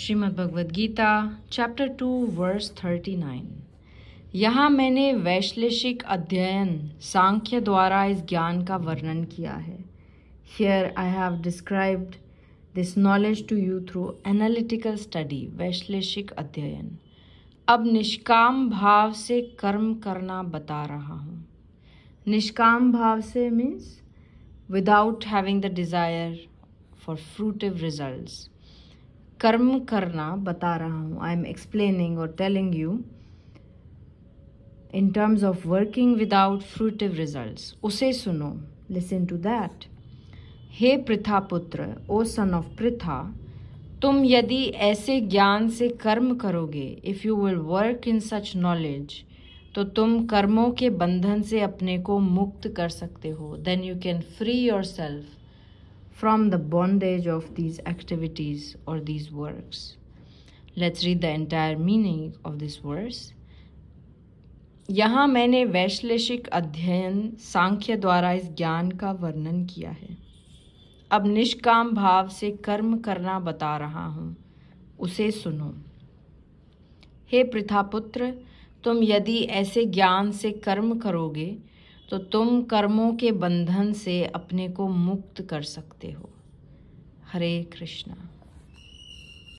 Shrimad Bhagavad Gita chapter two verse thirty nine यहाँ मैंने वैश्लेषिक अध्ययन सांख्य द्वारा इस ज्ञान का वर्णन किया है here I have described this knowledge to you through analytical study वैश्लेषिक अध्ययन अब निष्काम भाव से कर्म करना बता रहा हूँ निष्काम भाव से means without having the desire for fruitive result कर्म करना बता रहा हूँ आई एम एक्सप्लेनिंग और telling you in terms of working without fruitive result उसे सुनो लिसन टू दैट हे प्रथा पुत्र ओ सन ऑफ प्रथा तुम यदि ऐसे ज्ञान से कर्म करोगे if you will work in such knowledge तो तुम कर्मों के बंधन से अपने को मुक्त कर सकते हो then you can free yourself from the bondage of these activities or these works. Let's read the entire meaning of this verse. यहाँ मैंने वैश्लेषिक अध्ययन सांख्य द्वारा इस ज्ञान का वर्णन किया है अब निष्काम भाव से कर्म करना बता रहा हूँ उसे सुनो हे प्रथापुत्र तुम यदि ऐसे ज्ञान से कर्म करोगे तो तुम कर्मों के बंधन से अपने को मुक्त कर सकते हो हरे कृष्णा